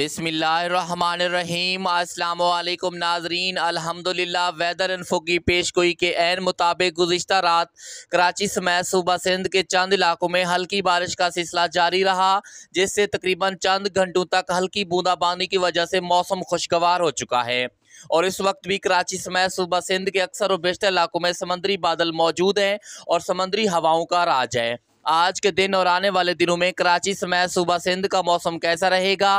बिसमीम अल्लाम नाजरीन अल्हम्दुलिल्लाह वेदर इन्फो की पेश गोई के एन मुताबिक गुज्त रात कराची समेत सूबा सिंध के चंद इलाकों में हल्की बारिश का सिलसिला जारी रहा जिससे तकरीबन चंद घंटों तक हल्की बूंदाबांदी की वजह से मौसम खुशगवार हो चुका है और इस वक्त भी कराची समेत सूबा सिंध के अक्सर और बेशतर इलाकों में समंदरी बादल मौजूद हैं और समंदरी हवाओं का राज है आज के दिन और आने वाले दिनों में कराची समेत सुबह सिंध का मौसम कैसा रहेगा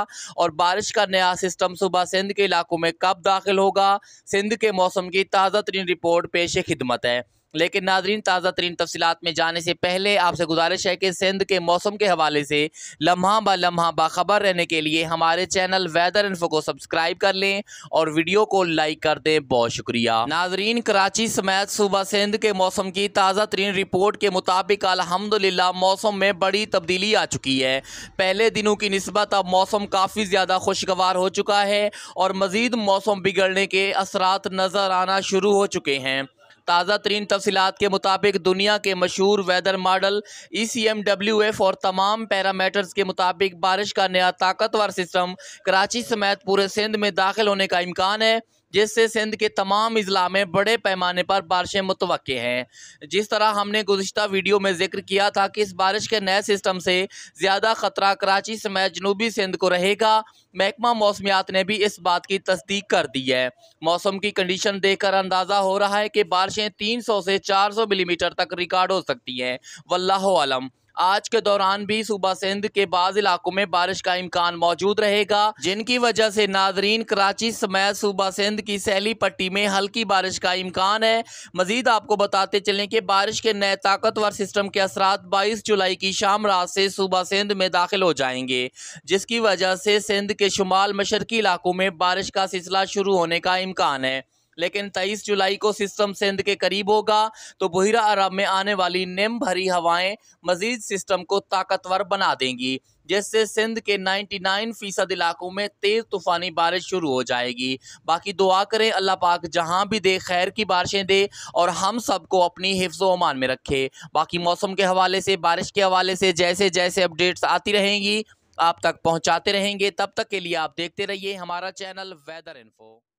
और बारिश का नया सिस्टम सुबह सिंध के इलाकों में कब दाखिल होगा सिंध के मौसम की ताज़ा तरीन रिपोर्ट पेश खिदमत है लेकिन नाजरीन ताज़ा तरीन तफसलत में जाने से पहले आपसे गुजारिश है कि सिंध के मौसम के हवाले से लम्हा ब लम्हा बाखबर रहने के लिए हमारे चैनल वेदर इन्फो को सब्सक्राइब कर लें और वीडियो को लाइक कर दें बहुत शुक्रिया नाजरीन कराची समेत सुबह सिंध के मौसम की ताज़ा तरीन रिपोर्ट के मुताबिक अलहमदिल्ला मौसम में बड़ी तब्दीली आ चुकी है पहले दिनों की नस्बत अब मौसम काफ़ी ज़्यादा खुशगवार हो चुका है और मज़ीद मौसम बिगड़ने के असरात नज़र आना शुरू हो चुके हैं ताज़ा तरीन तफसीत के मुताबिक दुनिया के मशहूर weather model E C M W F और तमाम पैरामीटर्स के मुताबिक बारिश का नया ताकतवर सिस्टम कराची समेत पूरे सिंध में दाखिल होने का इम्कान है जिससे सिंध के तमाम अजला में बड़े पैमाने पर बारिशें मुतव हैं जिस तरह हमने गुजशत वीडियो में जिक्र किया था कि इस बारिश के नए सिस्टम से ज़्यादा ख़तरा कराची समेत जनूबी सिंध को रहेगा महकमा मौसमियात ने भी इस बात की तस्दीक कर दी है मौसम की कंडीशन देखकर अंदाज़ा हो रहा है कि बारिशें तीन सौ से चार सौ मिलीमीटर तक रिकॉर्ड हो सकती हैं वल्लम आज के दौरान भी सूबा सिंध के बाद इलाकों में बारिश का इम्कान मौजूद रहेगा जिनकी वजह से नाजरीन कराची समेत सूबा सिंध की सैली पट्टी में हल्की बारिश का इम्कान है मजीद आपको बताते चलें कि बारिश के नए ताकतवर सिस्टम के असरा बाईस जुलाई की शाम रात से सूबा सिंध में दाखिल हो जाएंगे जिसकी वजह से सिंध के शुमाल मशरकी इलाकों में बारिश का सिलसिला शुरू होने का इम्कान है लेकिन 23 जुलाई को सिस्टम सिंध के करीब होगा तो बुहरा अरब में आने वाली निम भरी हवाएं मजीद सिस्टम को ताकतवर बना देंगी जिससे सिंध के 99 फीसद इलाकों में तेज़ तूफ़ानी बारिश शुरू हो जाएगी बाकी दुआ करें अल्लाह पाक जहां भी दे खैर की बारिशें दे और हम सबको अपनी हिफ्ज़ अमान में रखे बाकी मौसम के हवाले से बारिश के हवाले से जैसे जैसे अपडेट्स आती रहेंगी आप तक पहुँचाते रहेंगे तब तक के लिए आप देखते रहिए हमारा चैनल वेदर इन्फो